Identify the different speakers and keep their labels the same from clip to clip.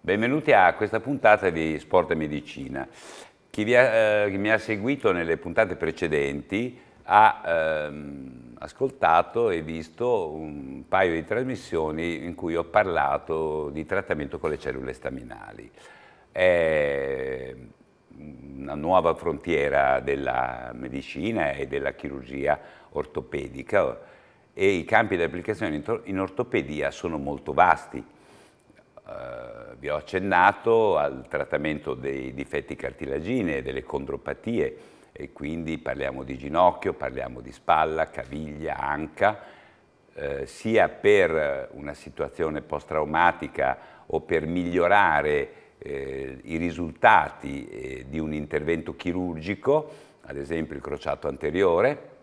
Speaker 1: Benvenuti a questa puntata di Sport e Medicina. Chi, ha, eh, chi mi ha seguito nelle puntate precedenti ha ehm, ascoltato e visto un paio di trasmissioni in cui ho parlato di trattamento con le cellule staminali. È eh, una nuova frontiera della medicina e della chirurgia ortopedica e i campi di applicazione in ortopedia sono molto vasti. Eh, vi ho accennato al trattamento dei difetti cartilaginei, delle condropatie e quindi parliamo di ginocchio, parliamo di spalla, caviglia, anca, eh, sia per una situazione post-traumatica o per migliorare eh, i risultati eh, di un intervento chirurgico, ad esempio il crociato anteriore,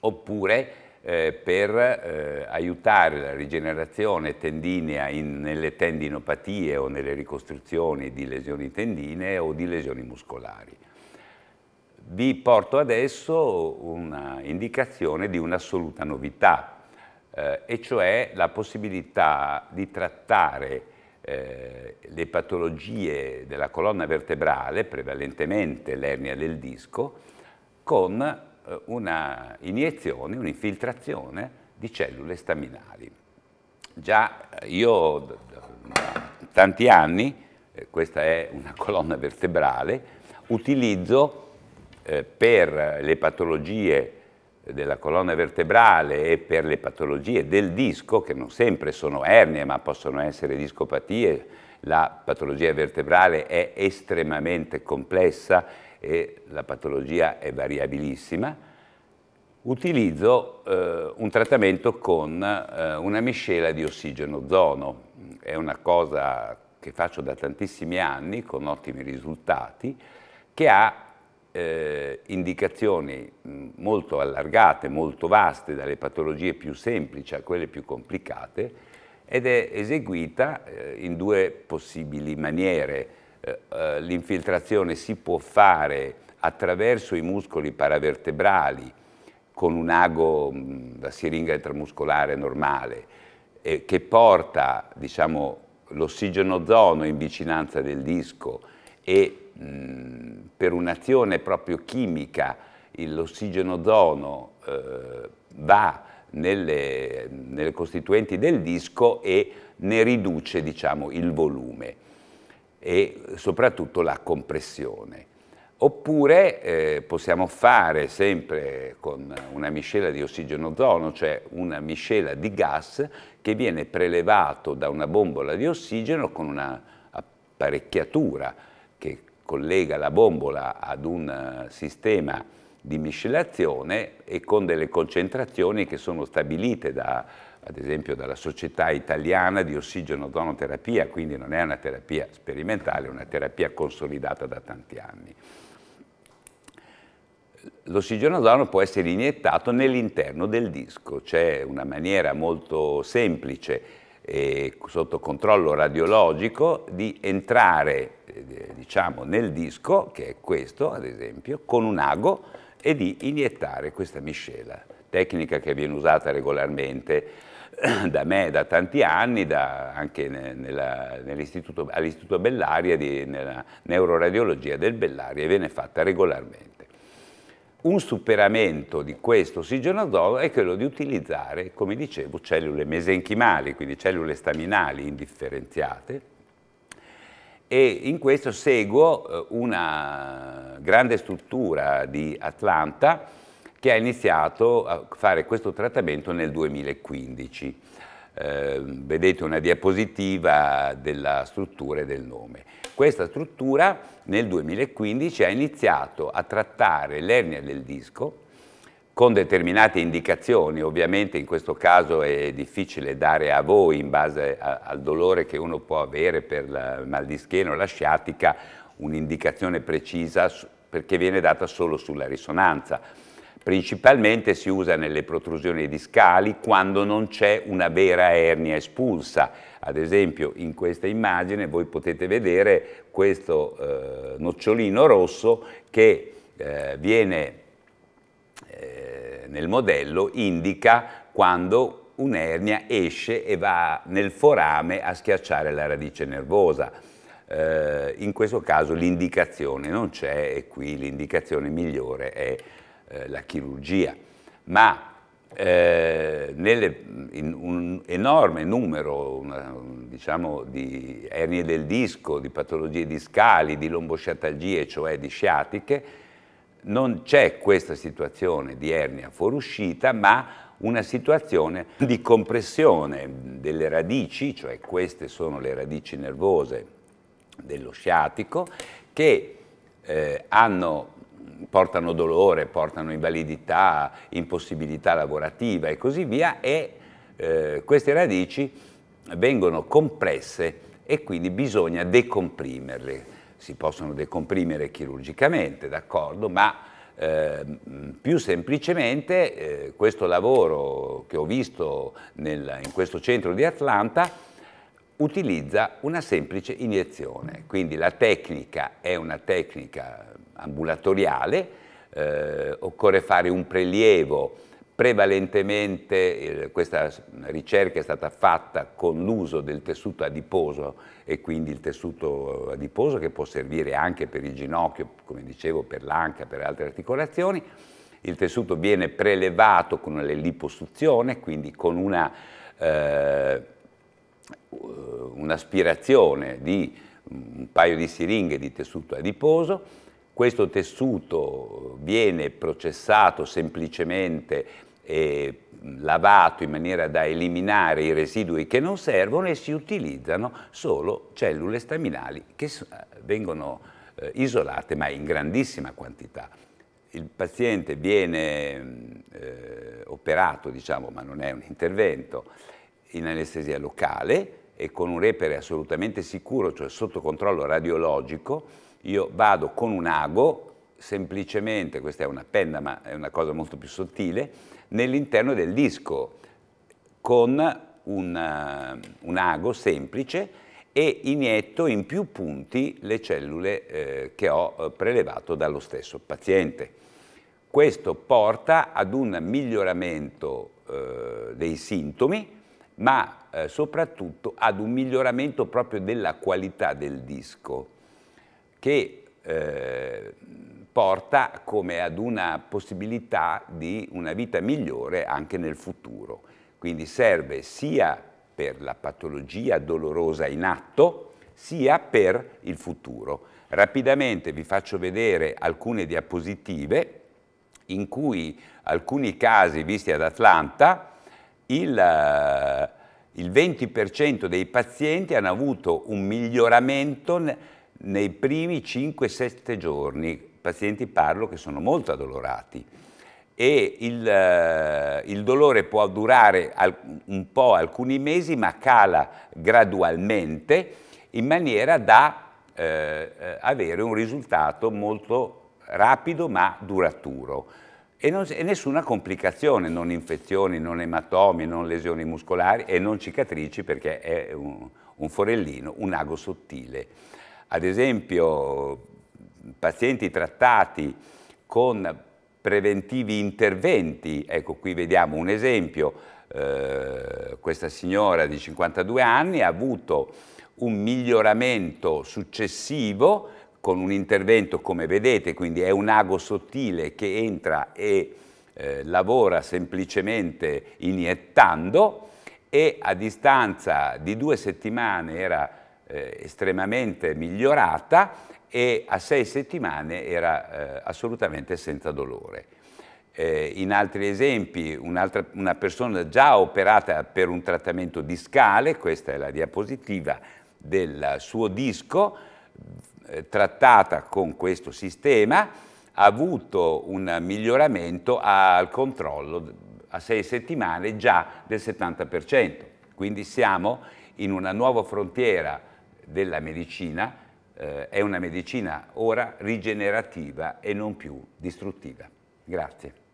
Speaker 1: oppure eh, per eh, aiutare la rigenerazione tendinea in, nelle tendinopatie o nelle ricostruzioni di lesioni tendine o di lesioni muscolari. Vi porto adesso un'indicazione di un'assoluta novità, eh, e cioè la possibilità di trattare eh, le patologie della colonna vertebrale, prevalentemente l'ernia del disco, con eh, una iniezione, un'infiltrazione di cellule staminali. Già eh, io da, tanti anni, questa è una colonna vertebrale, utilizzo per le patologie della colonna vertebrale e per le patologie del disco, che non sempre sono ernie ma possono essere discopatie, la patologia vertebrale è estremamente complessa e la patologia è variabilissima, utilizzo eh, un trattamento con eh, una miscela di ossigeno zono È una cosa che faccio da tantissimi anni con ottimi risultati, che ha eh, indicazioni molto allargate, molto vaste, dalle patologie più semplici a quelle più complicate, ed è eseguita eh, in due possibili maniere. Eh, eh L'infiltrazione si può fare attraverso i muscoli paravertebrali con un ago da siringa intramuscolare normale eh, che porta diciamo, ozono in vicinanza del disco e per un'azione proprio chimica l'ossigeno zono eh, va nelle, nelle, costituenti del disco e ne riduce diciamo, il volume e soprattutto la compressione. Oppure eh, possiamo fare sempre con una miscela di ossigeno zono, cioè una miscela di gas che viene prelevato da una bombola di ossigeno con un'apparecchiatura che collega la bombola ad un eh, sistema di miscelazione e con delle concentrazioni che sono stabilite da, ad esempio dalla Società Italiana di Ossigeno Donoterapia, quindi non è una terapia sperimentale, è una terapia consolidata da tanti anni. lossigeno L'ossigenodono può essere iniettato nell'interno del disco, c'è una maniera molto semplice eh, sotto controllo radiologico di entrare eh, diciamo, nel disco, che è questo ad esempio, con un ago e di iniettare questa miscela, tecnica che viene usata regolarmente da me da tanti anni, da, anche all'Istituto Bellaria, di, nella neuroradiologia del Bellaria, viene fatta regolarmente un superamento di questo ossigeno ossigenodolo è quello di utilizzare, come dicevo, cellule mesenchimali, quindi cellule staminali indifferenziate, e in questo seguo eh, una grande struttura di Atlanta che ha iniziato a fare questo trattamento nel 2015. Ehm, vedete una diapositiva della struttura e del nome. Questa struttura nel 2015 ha iniziato a trattare l'ernia del disco con determinate indicazioni, ovviamente in questo caso è difficile dare a voi in base a, al dolore che uno può avere per il mal di schiena o la sciatica un'indicazione precisa perché viene data solo sulla risonanza Principalmente si usa nelle protrusioni discali quando non c'è una vera ernia espulsa. Ad esempio in questa immagine voi potete vedere questo eh, nocciolino rosso che eh, viene eh, nel modello, indica quando un'ernia esce e va nel forame a schiacciare la radice nervosa. Eh, in questo caso l'indicazione non c'è e qui l'indicazione migliore è eh, la chirurgia, ma eh, nelle, in un enorme numero una, diciamo, di ernie del disco, di patologie discali, di lombosciatalgie, cioè di sciatiche, non c'è questa situazione di ernia fuoriuscita, ma una situazione di compressione delle radici, cioè queste sono le radici nervose dello sciatico, che eh, hanno portano dolore, portano invalidità, impossibilità lavorativa e così via e eh, queste radici vengono compresse e quindi bisogna decomprimerle. Si possono decomprimere chirurgicamente, d'accordo, ma eh, più semplicemente eh, questo lavoro che ho visto nel, in questo centro di Atlanta utilizza una semplice iniezione, quindi la tecnica è una tecnica ambulatoriale, eh, occorre fare un prelievo prevalentemente, eh, questa ricerca è stata fatta con l'uso del tessuto adiposo e quindi il tessuto adiposo che può servire anche per il ginocchio, come dicevo, per l'anca, per altre articolazioni, il tessuto viene prelevato con una liposuzione, quindi con una... Eh, eh, un'aspirazione di un paio di siringhe di tessuto adiposo, questo tessuto eh, viene processato semplicemente e lavato in maniera da eliminare i residui che non servono e si utilizzano solo cellule staminali che vengono eh, isolate ma in grandissima quantità. Il paziente viene mm, eh, operato, diciamo, ma non è un intervento, in anestesia locale e con un repere assolutamente sicuro, cioè sotto controllo radiologico, io vado con un ago, semplicemente, questa è una penna ma è una cosa molto più sottile, nell'interno del disco con un, eh, un, ago semplice e inietto in più punti le cellule eh, che ho eh, prelevato dallo stesso paziente. Questo porta ad un miglioramento eh, dei sintomi, ma eh, soprattutto ad un miglioramento proprio della qualità del disco che eh, porta come ad una possibilità di una vita migliore anche nel futuro. Quindi serve sia per la patologia dolorosa in atto, sia per il futuro. Rapidamente vi faccio vedere alcune diapositive in cui alcuni casi visti ad Atlanta il, eh, il 20% dei pazienti hanno avuto un miglioramento nei primi 5-7 giorni, pazienti parlo che sono molto addolorati e il, eh, il, dolore può durare un po' alcuni mesi ma cala gradualmente in maniera da eh, eh avere un risultato molto rapido ma duraturo e, non, e, nessuna complicazione, non infezioni, non ematomi, non lesioni muscolari e non cicatrici perché è un, un forellino, un ago sottile. Ad esempio pazienti trattati con preventivi interventi, ecco qui vediamo un esempio, eh, questa signora di 52 anni ha avuto un miglioramento successivo con un intervento come vedete, quindi è un ago sottile che entra e eh, lavora semplicemente iniettando e a distanza di due settimane era eh, estremamente migliorata e a sei settimane era eh, assolutamente senza dolore. Eh, in altri esempi, un una persona già operata per un trattamento discale, questa è la diapositiva del suo disco, eh, trattata con questo sistema ha avuto un miglioramento al controllo a sei settimane già del 70%. Quindi siamo in una nuova frontiera della medicina, eh, è una medicina ora rigenerativa e non più distruttiva. Grazie.